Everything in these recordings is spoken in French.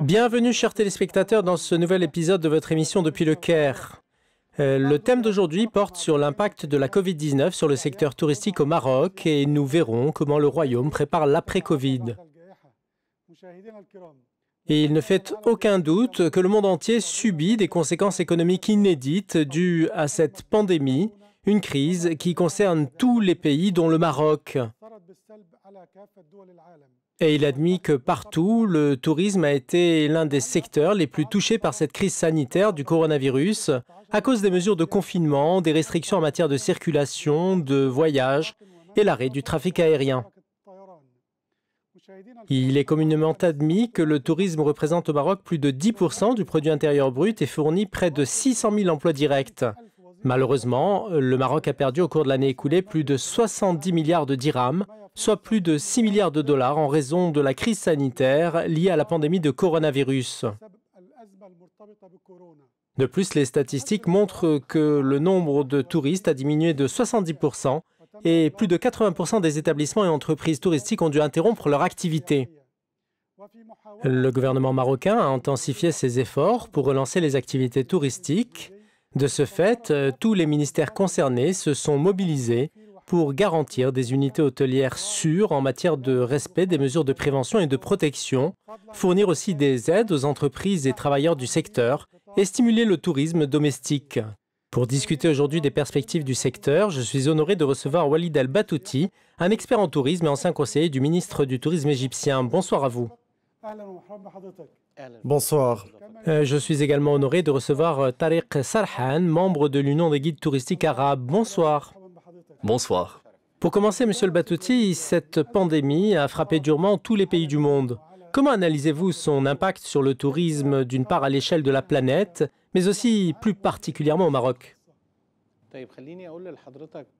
Bienvenue chers téléspectateurs dans ce nouvel épisode de votre émission depuis le Caire. Euh, le thème d'aujourd'hui porte sur l'impact de la Covid-19 sur le secteur touristique au Maroc et nous verrons comment le royaume prépare l'après-Covid. Et il ne fait aucun doute que le monde entier subit des conséquences économiques inédites dues à cette pandémie, une crise qui concerne tous les pays dont le Maroc. Et il admit que partout, le tourisme a été l'un des secteurs les plus touchés par cette crise sanitaire du coronavirus, à cause des mesures de confinement, des restrictions en matière de circulation, de voyage et l'arrêt du trafic aérien. Il est communément admis que le tourisme représente au Maroc plus de 10% du produit intérieur brut et fournit près de 600 000 emplois directs. Malheureusement, le Maroc a perdu au cours de l'année écoulée plus de 70 milliards de dirhams, soit plus de 6 milliards de dollars en raison de la crise sanitaire liée à la pandémie de coronavirus. De plus, les statistiques montrent que le nombre de touristes a diminué de 70% et plus de 80% des établissements et entreprises touristiques ont dû interrompre leur activité. Le gouvernement marocain a intensifié ses efforts pour relancer les activités touristiques de ce fait, euh, tous les ministères concernés se sont mobilisés pour garantir des unités hôtelières sûres en matière de respect des mesures de prévention et de protection, fournir aussi des aides aux entreprises et travailleurs du secteur et stimuler le tourisme domestique. Pour discuter aujourd'hui des perspectives du secteur, je suis honoré de recevoir Walid Al-Batouti, un expert en tourisme et ancien conseiller du ministre du Tourisme égyptien. Bonsoir à vous. Bonsoir. Euh, je suis également honoré de recevoir euh, Tariq Sarhan, membre de l'Union des guides touristiques arabes. Bonsoir. Bonsoir. Pour commencer, Monsieur le Batouti, cette pandémie a frappé durement tous les pays du monde. Comment analysez-vous son impact sur le tourisme d'une part à l'échelle de la planète, mais aussi plus particulièrement au Maroc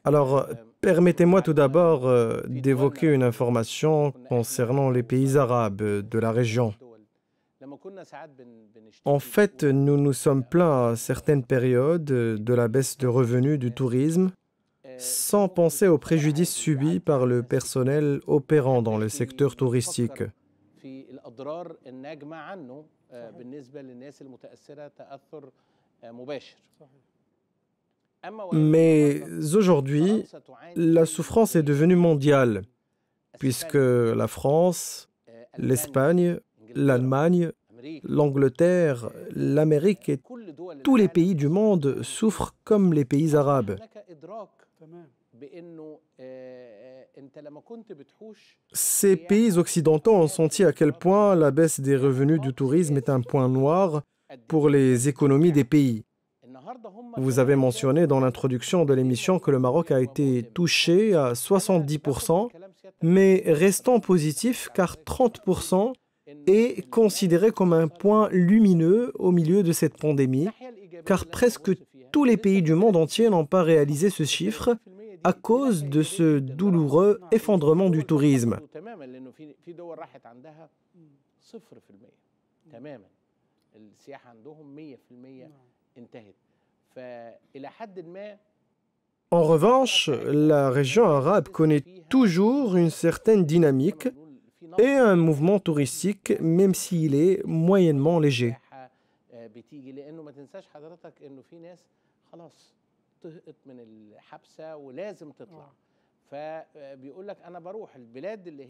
alors, permettez-moi tout d'abord euh, d'évoquer une information concernant les pays arabes de la région. En fait, nous nous sommes plaints à certaines périodes de la baisse de revenus du tourisme sans penser aux préjudices subis par le personnel opérant dans le secteur touristique. Mais aujourd'hui, la souffrance est devenue mondiale, puisque la France, l'Espagne, l'Allemagne, l'Angleterre, l'Amérique et tous les pays du monde souffrent comme les pays arabes. Ces pays occidentaux ont senti à quel point la baisse des revenus du tourisme est un point noir pour les économies des pays. Vous avez mentionné dans l'introduction de l'émission que le Maroc a été touché à 70%, mais restant positif car 30% est considéré comme un point lumineux au milieu de cette pandémie, car presque tous les pays du monde entier n'ont pas réalisé ce chiffre à cause de ce douloureux effondrement du tourisme. En revanche, la région arabe connaît toujours une certaine dynamique et un mouvement touristique, même s'il est moyennement léger.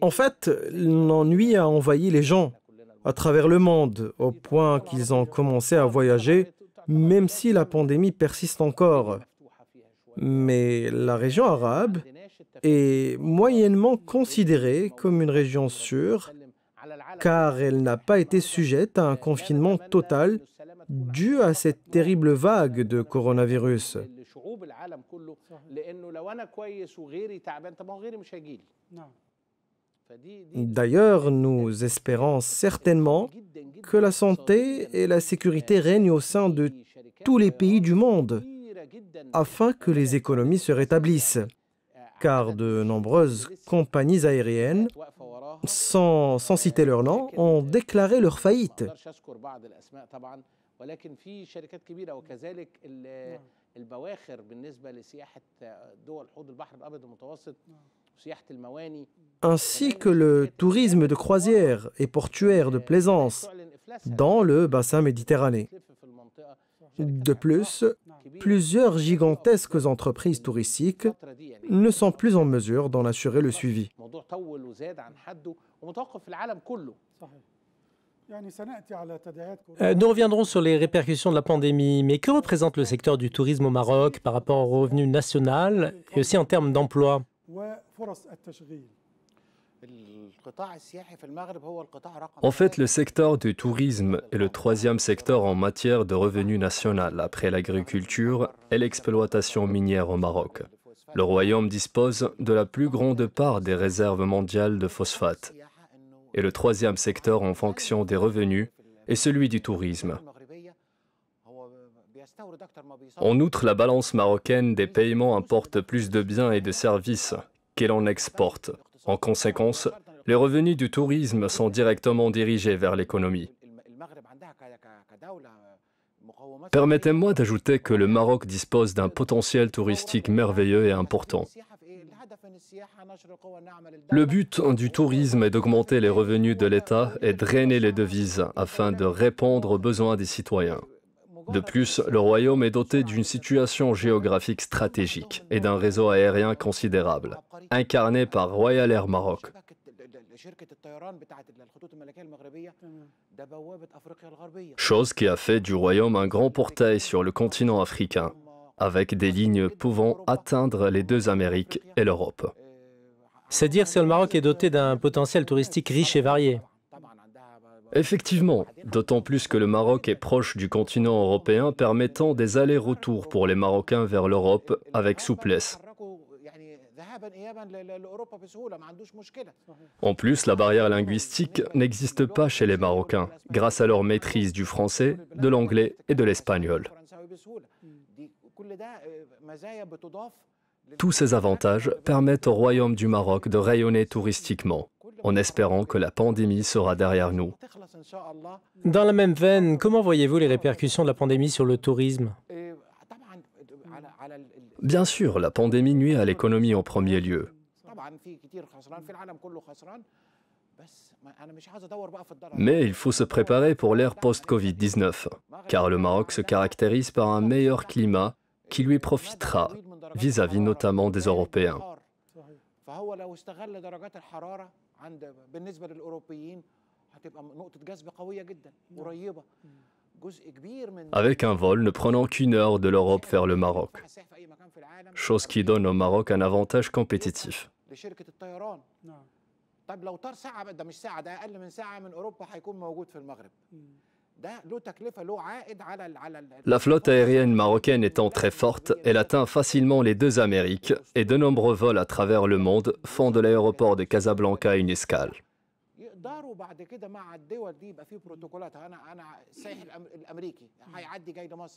En fait, l'ennui a envahi les gens à travers le monde, au point qu'ils ont commencé à voyager, même si la pandémie persiste encore mais la région arabe est moyennement considérée comme une région sûre car elle n'a pas été sujette à un confinement total dû à cette terrible vague de coronavirus. D'ailleurs, nous espérons certainement que la santé et la sécurité règnent au sein de tous les pays du monde afin que les économies se rétablissent, car de nombreuses compagnies aériennes, sans, citer leur nom, ont déclaré leur faillite ainsi que le tourisme de croisière et portuaire de plaisance dans le bassin méditerranéen. De plus, plusieurs gigantesques entreprises touristiques ne sont plus en mesure d'en assurer le suivi. Euh, nous reviendrons sur les répercussions de la pandémie, mais que représente le secteur du tourisme au Maroc par rapport au revenu national et aussi en termes d'emploi en fait, le secteur du tourisme est le troisième secteur en matière de revenus national après l'agriculture et l'exploitation minière au Maroc. Le royaume dispose de la plus grande part des réserves mondiales de phosphate. Et le troisième secteur en fonction des revenus est celui du tourisme. En outre, la balance marocaine des paiements importe plus de biens et de services qu'elle en exporte. En conséquence, les revenus du tourisme sont directement dirigés vers l'économie. Permettez-moi d'ajouter que le Maroc dispose d'un potentiel touristique merveilleux et important. Le but du tourisme est d'augmenter les revenus de l'État et drainer les devises afin de répondre aux besoins des citoyens. De plus, le royaume est doté d'une situation géographique stratégique et d'un réseau aérien considérable, incarné par Royal Air Maroc. Chose qui a fait du royaume un grand portail sur le continent africain, avec des lignes pouvant atteindre les deux Amériques et l'Europe. C'est dire si le Maroc est doté d'un potentiel touristique riche et varié. Effectivement, d'autant plus que le Maroc est proche du continent européen, permettant des allers-retours pour les Marocains vers l'Europe avec souplesse. En plus, la barrière linguistique n'existe pas chez les Marocains, grâce à leur maîtrise du français, de l'anglais et de l'espagnol. Tous ces avantages permettent au Royaume du Maroc de rayonner touristiquement en espérant que la pandémie sera derrière nous. Dans la même veine, comment voyez-vous les répercussions de la pandémie sur le tourisme Bien sûr, la pandémie nuit à l'économie en premier lieu. Mais il faut se préparer pour l'ère post-Covid-19, car le Maroc se caractérise par un meilleur climat qui lui profitera, vis à -vis notamment des Européens. فهو لو استغل درجات الحراره عند بالنسبه للاوروبيين هتبقى نقطه جذب قويه جدا نعم. قريبه Avec un vol ne prenant qu'une heure de l'Europe vers le Maroc, chose qui donne au Maroc un avantage compétitif. نعم. طيب لو طار ساعه ده مش ساعه ده اقل من ساعه من اوروبا هيكون موجود في المغرب La flotte aérienne marocaine étant très forte, elle atteint facilement les deux Amériques et de nombreux vols à travers le monde font de l'aéroport de Casablanca une escale.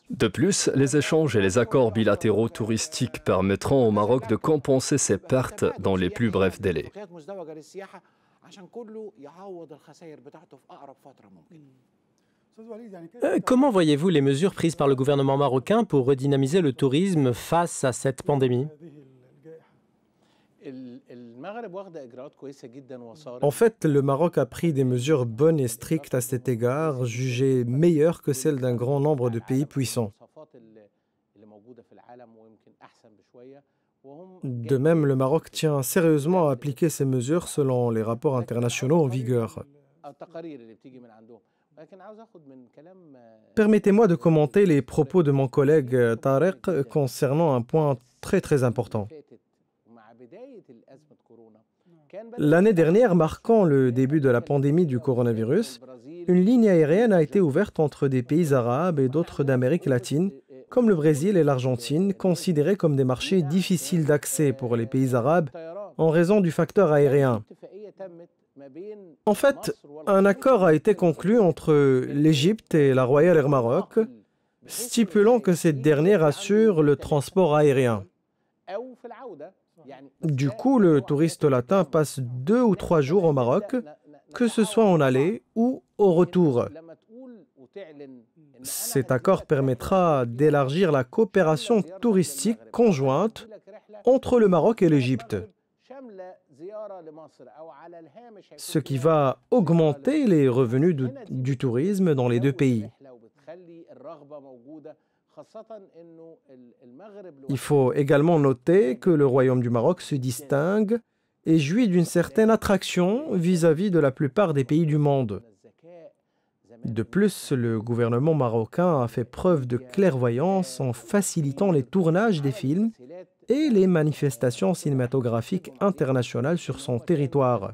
De plus, les échanges et les accords bilatéraux touristiques permettront au Maroc de compenser ses pertes dans les plus brefs délais. Euh, comment voyez-vous les mesures prises par le gouvernement marocain pour redynamiser le tourisme face à cette pandémie en fait, le Maroc a pris des mesures bonnes et strictes à cet égard, jugées meilleures que celles d'un grand nombre de pays puissants. De même, le Maroc tient sérieusement à appliquer ces mesures selon les rapports internationaux en vigueur. Permettez-moi de commenter les propos de mon collègue Tarek concernant un point très très important. L'année dernière, marquant le début de la pandémie du coronavirus, une ligne aérienne a été ouverte entre des pays arabes et d'autres d'Amérique latine, comme le Brésil et l'Argentine, considérés comme des marchés difficiles d'accès pour les pays arabes en raison du facteur aérien. En fait, un accord a été conclu entre l'Égypte et la Royal Air Maroc, ah, stipulant que cette dernière assure le transport aérien. Du coup, le touriste latin passe deux ou trois jours au Maroc, que ce soit en aller ou au retour. Cet accord permettra d'élargir la coopération touristique conjointe entre le Maroc et l'Égypte ce qui va augmenter les revenus du, tourisme dans les deux pays. Il faut également noter que le Royaume du Maroc se distingue et jouit d'une certaine attraction vis à -vis de la plupart des pays du monde. De plus, le gouvernement marocain a fait preuve de clairvoyance en facilitant les tournages des films et les manifestations cinématographiques internationales sur son territoire,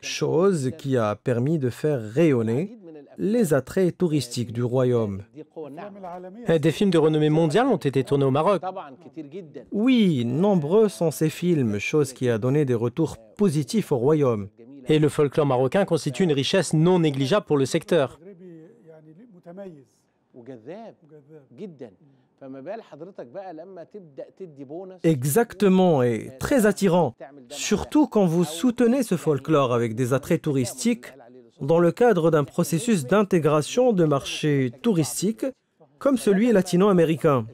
chose qui a permis de faire rayonner les attraits touristiques du royaume. Des films de renommée mondiale ont été tournés au Maroc. Oui, nombreux sont ces films, chose qui a donné des retours positifs au royaume. Et le folklore marocain constitue une richesse non négligeable pour le secteur. Exactement, et très attirant. Surtout quand vous soutenez ce folklore avec des attraits touristiques dans le cadre d'un processus d'intégration de marchés touristiques comme celui latino-américain.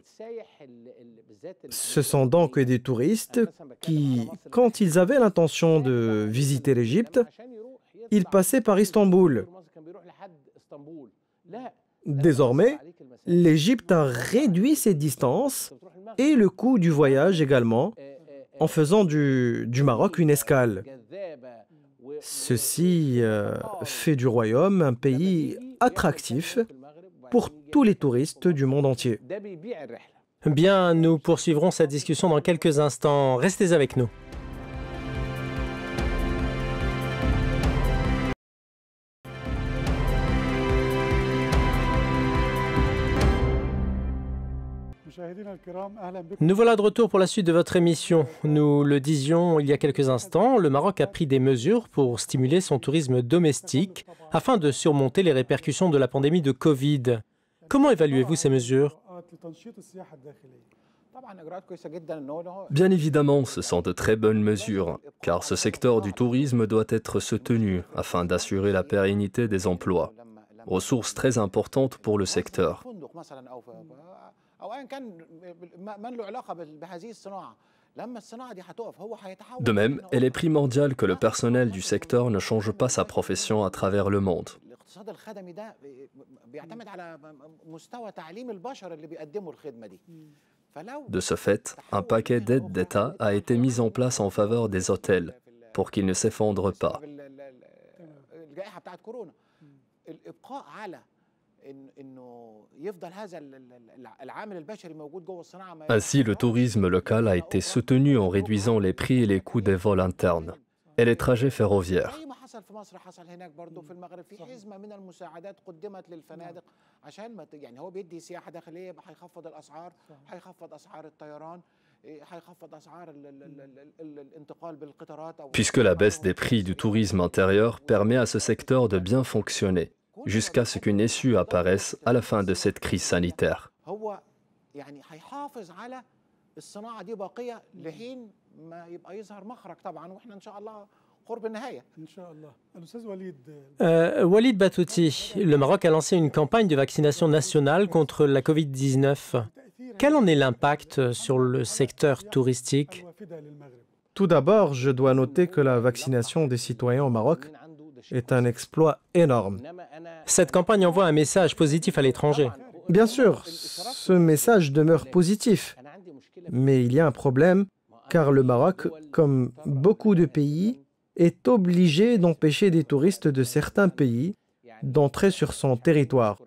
Ce sont donc des touristes qui, quand ils avaient l'intention de visiter l'Égypte, ils passaient par Istanbul. Désormais, l'Égypte a réduit ses distances et le coût du voyage également en faisant du, du Maroc une escale. Ceci euh, fait du royaume un pays attractif pour tous les touristes du monde entier. Bien, nous poursuivrons cette discussion dans quelques instants. Restez avec nous. Nous voilà de retour pour la suite de votre émission. Nous le disions il y a quelques instants, le Maroc a pris des mesures pour stimuler son tourisme domestique afin de surmonter les répercussions de la pandémie de Covid. Comment évaluez-vous ces mesures Bien évidemment, ce sont de très bonnes mesures, car ce secteur du tourisme doit être soutenu afin d'assurer la pérennité des emplois, ressources très importantes pour le secteur. De même, elle est primordiale que le personnel du secteur ne change pas sa profession à travers le monde. De ce fait, un paquet d'aides d'État a été mis en place en faveur des hôtels pour qu'ils ne s'effondrent pas. Ainsi, le tourisme local a été soutenu en réduisant les prix et les coûts des vols internes et les trajets ferroviaires. Puisque la baisse des prix du tourisme intérieur permet à ce secteur de bien fonctionner jusqu'à ce qu'une issue apparaisse à la fin de cette crise sanitaire. Euh, Walid Batouti, le Maroc a lancé une campagne de vaccination nationale contre la Covid-19. Quel en est l'impact sur le secteur touristique Tout d'abord, je dois noter que la vaccination des citoyens au Maroc est un exploit énorme. Cette campagne envoie un message positif à l'étranger. Bien sûr, ce message demeure positif. Mais il y a un problème, car le Maroc, comme beaucoup de pays, est obligé d'empêcher des touristes de certains pays d'entrer sur son territoire.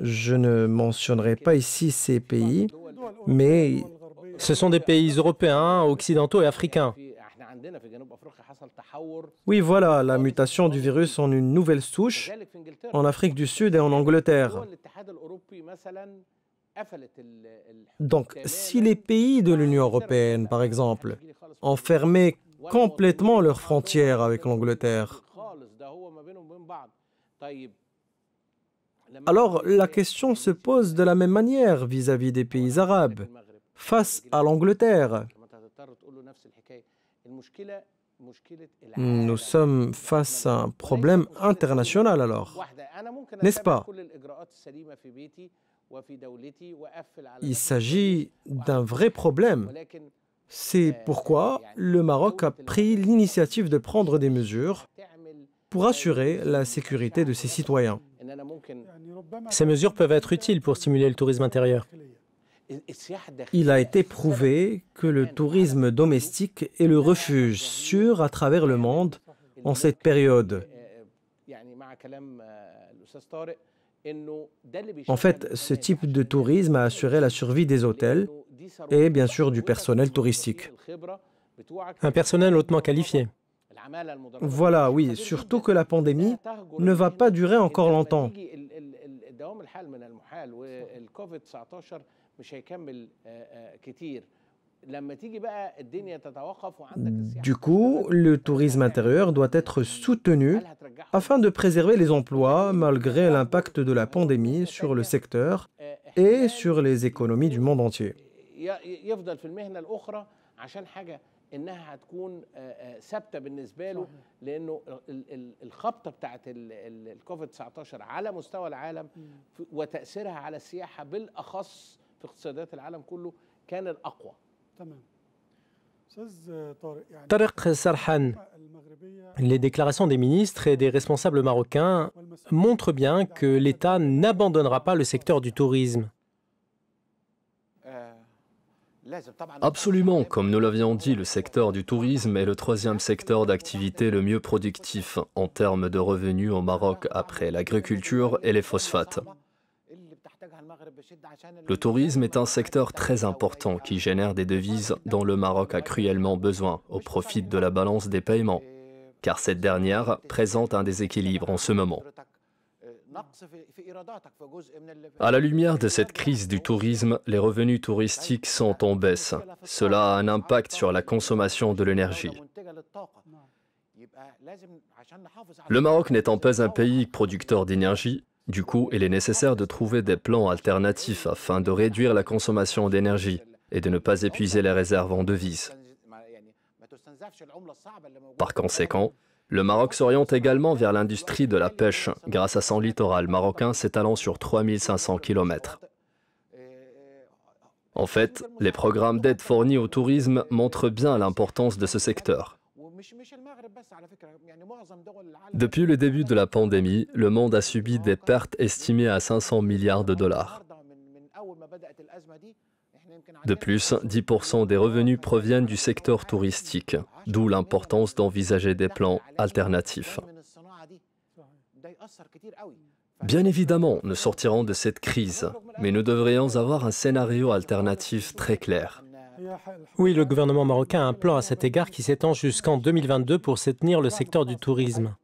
Je ne mentionnerai pas ici ces pays, mais... Ce sont des pays européens, occidentaux et africains. Oui, voilà la mutation du virus en une nouvelle souche en Afrique du Sud et en Angleterre. Donc, si les pays de l'Union européenne, par exemple, enfermaient complètement leurs frontières avec l'Angleterre, alors la question se pose de la même manière vis-à-vis -vis des pays arabes, face à l'Angleterre. Nous sommes face à un problème international alors, n'est-ce pas Il s'agit d'un vrai problème. C'est pourquoi le Maroc a pris l'initiative de prendre des mesures pour assurer la sécurité de ses citoyens. Ces mesures peuvent être utiles pour stimuler le tourisme intérieur. Il a été prouvé que le tourisme domestique est le refuge sûr à travers le monde en cette période. En fait, ce type de tourisme a assuré la survie des hôtels et bien sûr du personnel touristique. Un personnel hautement qualifié. Voilà, oui, surtout que la pandémie ne va pas durer encore longtemps. Du coup, le tourisme intérieur doit être soutenu afin de préserver les emplois malgré l'impact de la pandémie sur le secteur et sur les économies du monde entier les déclarations des ministres et des responsables marocains montrent bien que l'État n'abandonnera pas le secteur du tourisme. Euh, Absolument, comme nous l'avions dit, le secteur du tourisme est le troisième secteur d'activité le mieux productif en termes de revenus au Maroc après l'agriculture et les phosphates. Le tourisme est un secteur très important qui génère des devises dont le Maroc a cruellement besoin au profit de la balance des paiements, car cette dernière présente un déséquilibre en ce moment. À la lumière de cette crise du tourisme, les revenus touristiques sont en baisse. Cela a un impact sur la consommation de l'énergie. Le Maroc n'étant pas un pays producteur d'énergie, du coup, il est nécessaire de trouver des plans alternatifs afin de réduire la consommation d'énergie et de ne pas épuiser les réserves en devises. Par conséquent, le Maroc s'oriente également vers l'industrie de la pêche grâce à son littoral marocain s'étalant sur 3500 km. En fait, les programmes d'aide fournis au tourisme montrent bien l'importance de ce secteur. Depuis le début de la pandémie, le monde a subi des pertes estimées à 500 milliards de dollars. De plus, 10% des revenus proviennent du secteur touristique, d'où l'importance d'envisager des plans alternatifs. Bien évidemment, nous sortirons de cette crise, mais nous devrions avoir un scénario alternatif très clair. Oui, le gouvernement marocain a un plan à cet égard qui s'étend jusqu'en 2022 pour soutenir le secteur du tourisme.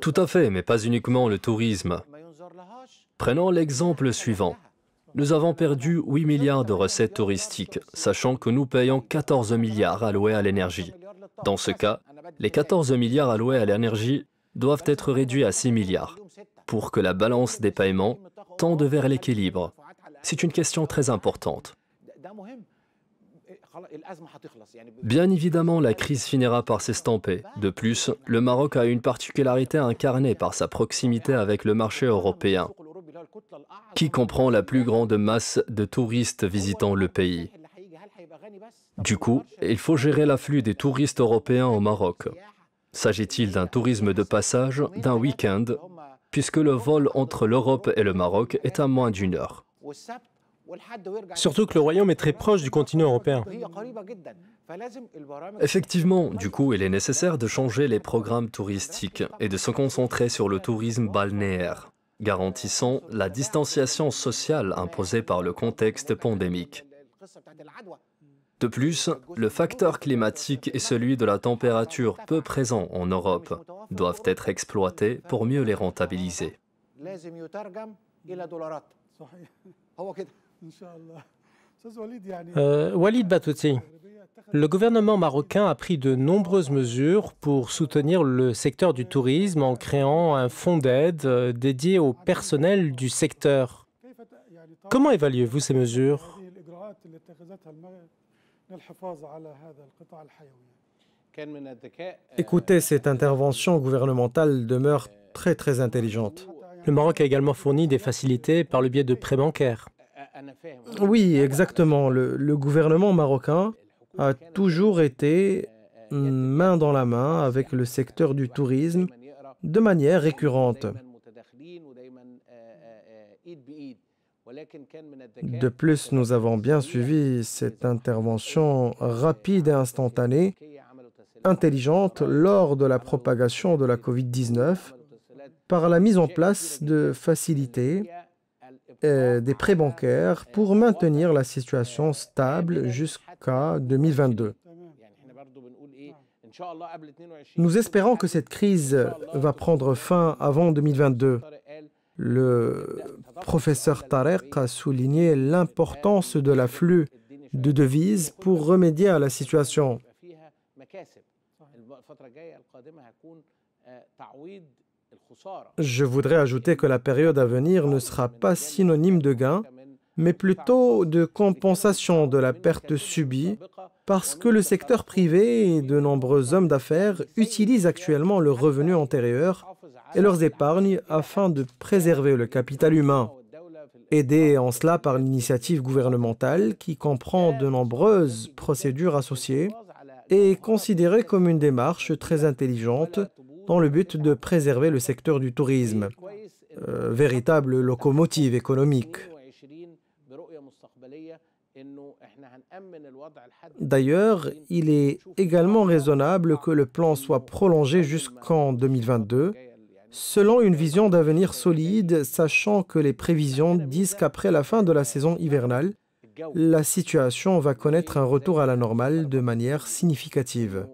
Tout à fait, mais pas uniquement le tourisme. Prenons l'exemple suivant. Nous avons perdu 8 milliards de recettes touristiques, sachant que nous payons 14 milliards alloués à l'énergie. Dans ce cas, les 14 milliards alloués à l'énergie doivent être réduits à 6 milliards pour que la balance des paiements tende vers l'équilibre. C'est une question très importante. Bien évidemment, la crise finira par s'estomper. De plus, le Maroc a une particularité incarnée par sa proximité avec le marché européen, qui comprend la plus grande masse de touristes visitant le pays. Du coup, il faut gérer l'afflux des touristes européens au Maroc. S'agit-il d'un tourisme de passage, d'un week-end, puisque le vol entre l'Europe et le Maroc est à moins d'une heure Surtout que le royaume est très proche du continent européen. Effectivement, du coup, il est nécessaire de changer les programmes touristiques et de se concentrer sur le tourisme balnéaire, garantissant la distanciation sociale imposée par le contexte pandémique. De plus, le facteur climatique et celui de la température peu présent en Europe doivent être exploités pour mieux les rentabiliser. Walid euh, Batouti, le gouvernement marocain a pris de nombreuses mesures pour soutenir le secteur du tourisme en créant un fonds d'aide euh, dédié au personnel du secteur. Comment évaluez-vous ces mesures Écoutez, cette intervention gouvernementale demeure très très intelligente. Le Maroc a également fourni des facilités par le biais de prêts bancaires. Oui, exactement. Le, gouvernement marocain a toujours été main dans la main avec le secteur du tourisme de manière récurrente. De plus, nous avons bien suivi cette intervention rapide et instantanée, intelligente lors de la propagation de la COVID-19 par la mise en place de facilités euh, des prêts bancaires pour maintenir la situation stable jusqu'à 2022. Nous espérons que cette crise va prendre fin avant 2022. Le professeur Tarek a souligné l'importance de l'afflux de devises pour remédier à la situation. Je voudrais ajouter que la période à venir ne sera pas synonyme de gain, mais plutôt de compensation de la perte subie, parce que le secteur privé et de nombreux hommes d'affaires utilisent actuellement leurs revenus antérieurs et leurs épargnes afin de préserver le capital humain, aidé en cela par l'initiative gouvernementale qui comprend de nombreuses procédures associées et considérée comme une démarche très intelligente dans le but de préserver le secteur du tourisme, euh, véritable locomotive économique. D'ailleurs, il est également raisonnable que le plan soit prolongé jusqu'en 2022, selon une vision d'avenir solide, sachant que les prévisions disent qu'après la fin de la saison hivernale, la situation va connaître un retour à la normale de manière significative.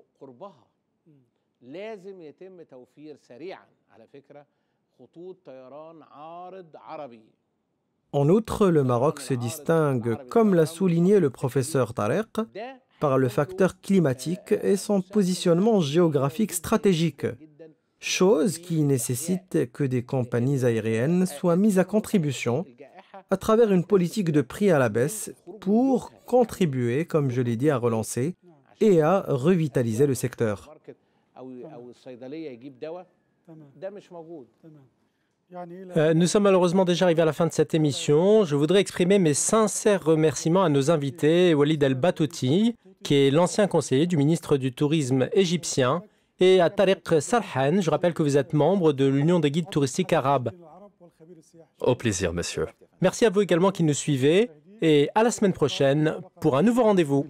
En outre, le Maroc se distingue, comme l'a souligné le professeur Tarek, par le facteur climatique et son positionnement géographique stratégique, chose qui nécessite que des compagnies aériennes soient mises à contribution à travers une politique de prix à la baisse pour contribuer, comme je l'ai dit, à relancer et à revitaliser le secteur. Euh, nous sommes malheureusement déjà arrivés à la fin de cette émission. Je voudrais exprimer mes sincères remerciements à nos invités, Walid El Batouti, qui est l'ancien conseiller du ministre du Tourisme égyptien, et à Tariq Salhan, Je rappelle que vous êtes membre de l'Union des guides touristiques arabes. Au plaisir, monsieur. Merci à vous également qui nous suivez et à la semaine prochaine pour un nouveau rendez-vous.